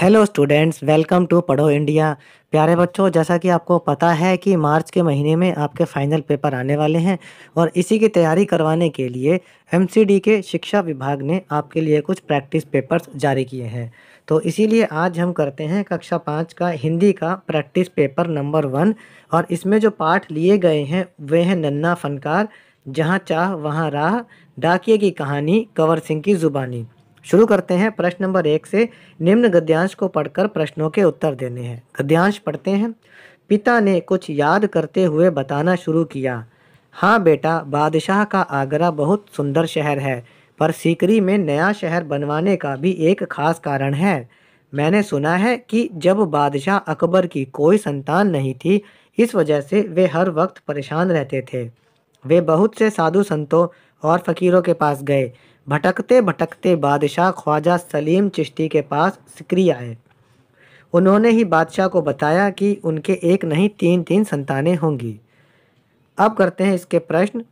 hello students welcome to Padho India प्यारे बच्चों जैसा कि आपको पता है कि मार्च के महीने में आपके फाइनल पेपर आने वाले हैं और इसी की तैयारी करवाने के लिए एमसीडी के शिक्षा विभाग ने आपके लिए कुछ प्रैक्टिस पेपर्स जारी किए हैं तो इसीलिए आज हम करते हैं कक्षा पाँच का हिंदी का प्रैक्टिस पेपर नंबर वन और इसमें जो पाठ लिए गए हैं वे हैं नन्ना फनकार जहाँ चाह वहाँ राह डाकिए की कहानी कंवर सिंह की ज़ुबानी शुरू करते हैं प्रश्न नंबर एक से निम्न गद्यांश को पढ़कर प्रश्नों के उत्तर देने हैं गद्यांश पढ़ते हैं पिता ने कुछ याद करते हुए बताना शुरू किया हाँ बेटा बादशाह का आगरा बहुत सुंदर शहर है पर सीकरी में नया शहर बनवाने का भी एक खास कारण है मैंने सुना है कि जब बादशाह अकबर की कोई संतान नहीं थी इस वजह से वे हर वक्त परेशान रहते थे वे बहुत से साधु संतों और फ़कीरों के पास गए भटकते भटकते बादशाह ख्वाजा सलीम चिश्ती के पास सिकरी आए उन्होंने ही बादशाह को बताया कि उनके एक नहीं तीन तीन संतानें होंगी अब करते हैं इसके प्रश्न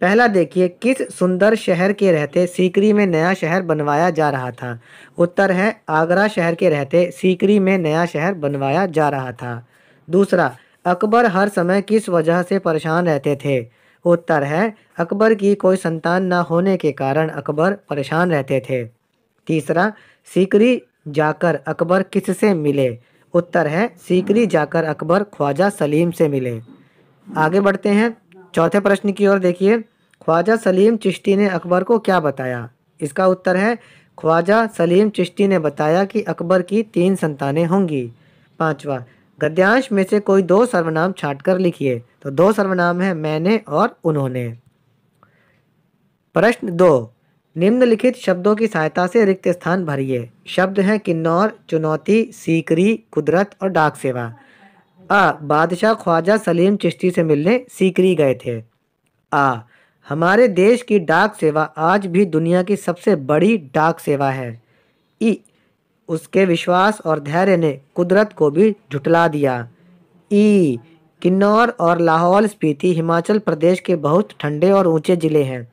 पहला देखिए किस सुंदर शहर के रहते सीकरी में नया शहर बनवाया जा रहा था उत्तर है आगरा शहर के रहते सीकरी में नया शहर बनवाया जा रहा था दूसरा अकबर हर समय किस वजह से परेशान रहते थे उत्तर है अकबर की कोई संतान ना होने के कारण अकबर परेशान रहते थे तीसरा सीकरी जाकर अकबर किससे मिले उत्तर है सीकरी जाकर अकबर ख्वाजा सलीम से मिले आगे बढ़ते हैं चौथे प्रश्न की ओर देखिए ख्वाजा सलीम चिश्ती ने अकबर को क्या बताया इसका उत्तर है ख्वाजा सलीम चिश्ती ने बताया कि अकबर की तीन संतानें होंगी पांचवा गद्यांश में से कोई दो सर्वनाम कर लिखिए तो दो सर्वनाम है मैंने और उन्होंने प्रश्न दो निम्नलिखित शब्दों की सहायता से रिक्त स्थान भरिए शब्द हैं किन्नौर चुनौती सीकरी कुदरत और डाक सेवा आ बादशाह ख्वाजा सलीम चिश्ती से मिलने सीकरी गए थे आ हमारे देश की डाक सेवा आज भी दुनिया की सबसे बड़ी डाक सेवा है ई उसके विश्वास और धैर्य ने कुदरत को भी झुटला दिया ई किन्नौर और लाहौल स्पीति हिमाचल प्रदेश के बहुत ठंडे और ऊंचे ज़िले हैं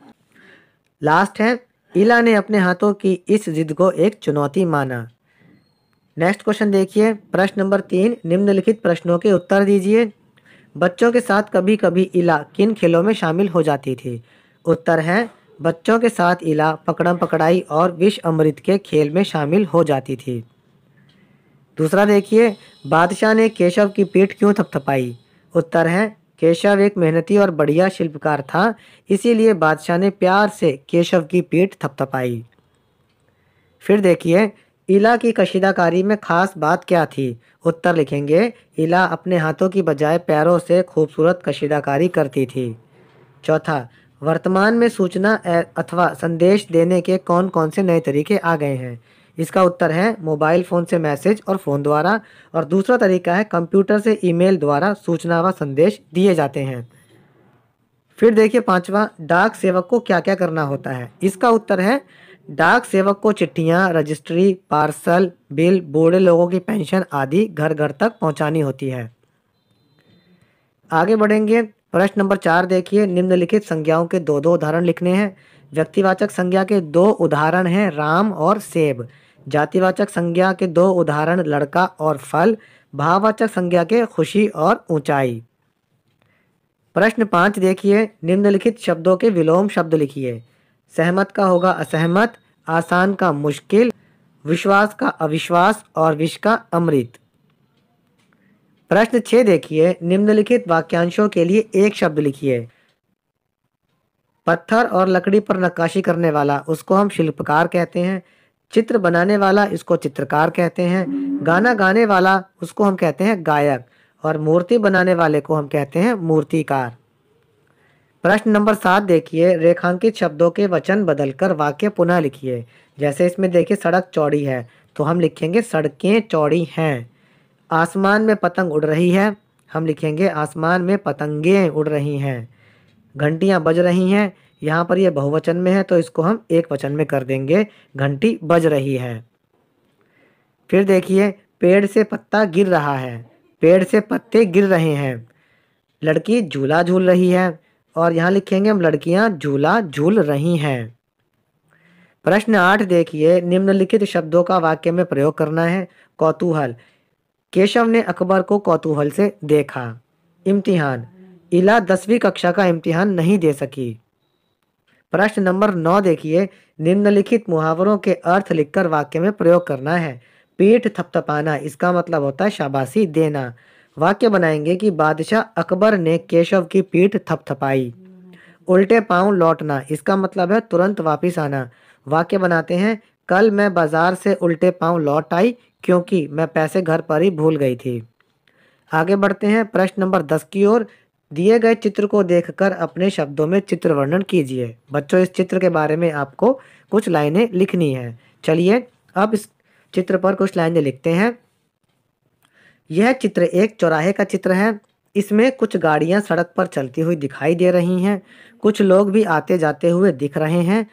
लास्ट है इला ने अपने हाथों की इस जिद को एक चुनौती माना नेक्स्ट क्वेश्चन देखिए प्रश्न नंबर तीन निम्नलिखित प्रश्नों के उत्तर दीजिए बच्चों के साथ कभी कभी इला किन खेलों में शामिल हो जाती थी उत्तर है बच्चों के साथ इला पकड़म पकड़ाई और विश्व अमृत के खेल में शामिल हो जाती थी दूसरा देखिए बादशाह ने केशव की पीठ क्यों थपथपाई उत्तर है केशव एक मेहनती और बढ़िया शिल्पकार था इसीलिए बादशाह ने प्यार से केशव की पीठ थपथपाई फिर देखिए इला की कशीदाकारी में खास बात क्या थी उत्तर लिखेंगे इला अपने हाथों की बजाय पैरों से खूबसूरत कशीदाकारी करती थी चौथा वर्तमान में सूचना अथवा संदेश देने के कौन कौन से नए तरीके आ गए हैं इसका उत्तर है मोबाइल फ़ोन से मैसेज और फ़ोन द्वारा और दूसरा तरीका है कंप्यूटर से ईमेल द्वारा सूचना व संदेश दिए जाते हैं फिर देखिए पांचवा डाक सेवक को क्या क्या करना होता है इसका उत्तर है डाक सेवक को चिट्ठियाँ रजिस्ट्री पार्सल बिल बूढ़े लोगों की पेंशन आदि घर घर तक पहुँचानी होती है आगे बढ़ेंगे प्रश्न नंबर चार देखिए निम्नलिखित संज्ञाओं के दो दो उदाहरण लिखने हैं व्यक्तिवाचक संज्ञा के दो उदाहरण हैं राम और सेब जातिवाचक संज्ञा के दो उदाहरण लड़का और फल भाववाचक संज्ञा के खुशी और ऊंचाई प्रश्न पाँच देखिए निम्नलिखित शब्दों के विलोम शब्द लिखिए सहमत का होगा असहमत आसान का मुश्किल विश्वास का अविश्वास और विष का अमृत प्रश्न छः देखिए निम्नलिखित वाक्यांशों के लिए एक शब्द लिखिए पत्थर और लकड़ी पर नक्काशी करने वाला उसको हम शिल्पकार कहते हैं चित्र बनाने वाला इसको चित्रकार कहते हैं गाना गाने वाला उसको हम कहते हैं गायक और मूर्ति बनाने वाले को हम कहते हैं मूर्तिकार प्रश्न नंबर सात देखिए रेखांकित शब्दों के वचन बदलकर वाक्य पुनः लिखिए जैसे इसमें देखिए सड़क चौड़ी है तो हम लिखेंगे सड़कें चौड़ी हैं आसमान में पतंग उड़ रही है हम लिखेंगे आसमान में पतंगे उड़ रही हैं घंटियाँ बज रही हैं यहाँ पर यह बहुवचन में है तो इसको हम एक वचन में कर देंगे घंटी बज रही है फिर देखिए पेड़ से पत्ता गिर रहा है पेड़ से पत्ते गिर रहे हैं लड़की झूला झूल रही है और यहाँ लिखेंगे हम लड़कियाँ झूला झूल रही हैं प्रश्न आठ देखिए निम्नलिखित शब्दों का वाक्य में प्रयोग करना है कौतूहल केशव ने अकबर को कौतूहल से देखा इम्तिहान इला दसवीं कक्षा का इम्तिहान नहीं दे सकी प्रश्न नंबर नौ देखिए निम्नलिखित मुहावरों के अर्थ लिखकर वाक्य में प्रयोग करना है पीठ थपथपाना इसका मतलब होता है शाबाशी देना वाक्य बनाएंगे कि बादशाह अकबर ने केशव की पीठ थपथपाई उल्टे पांव लौटना इसका मतलब है तुरंत वापस आना वाक्य बनाते हैं कल मैं बाजार से उल्टे पांव लौट आई क्योंकि मैं पैसे घर पर ही भूल गई थी आगे बढ़ते हैं प्रश्न नंबर दस की ओर दिए गए चित्र को देखकर अपने शब्दों में चित्र वर्णन कीजिए बच्चों इस चित्र के बारे में आपको कुछ लाइनें लिखनी है चलिए अब इस चित्र पर कुछ लाइनें लिखते हैं यह चित्र एक चौराहे का चित्र है इसमें कुछ गाड़ियां सड़क पर चलती हुई दिखाई दे रही हैं कुछ लोग भी आते जाते हुए दिख रहे हैं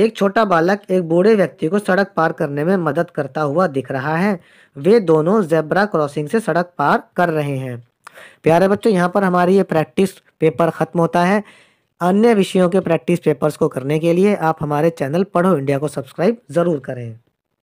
एक छोटा बालक एक बूढ़े व्यक्ति को सड़क पार करने में मदद करता हुआ दिख रहा है वे दोनों जेब्रा क्रॉसिंग से सड़क पार कर रहे हैं प्यारे बच्चों यहाँ पर हमारी ये प्रैक्टिस पेपर ख़त्म होता है अन्य विषयों के प्रैक्टिस पेपर्स को करने के लिए आप हमारे चैनल पढ़ो इंडिया को सब्सक्राइब ज़रूर करें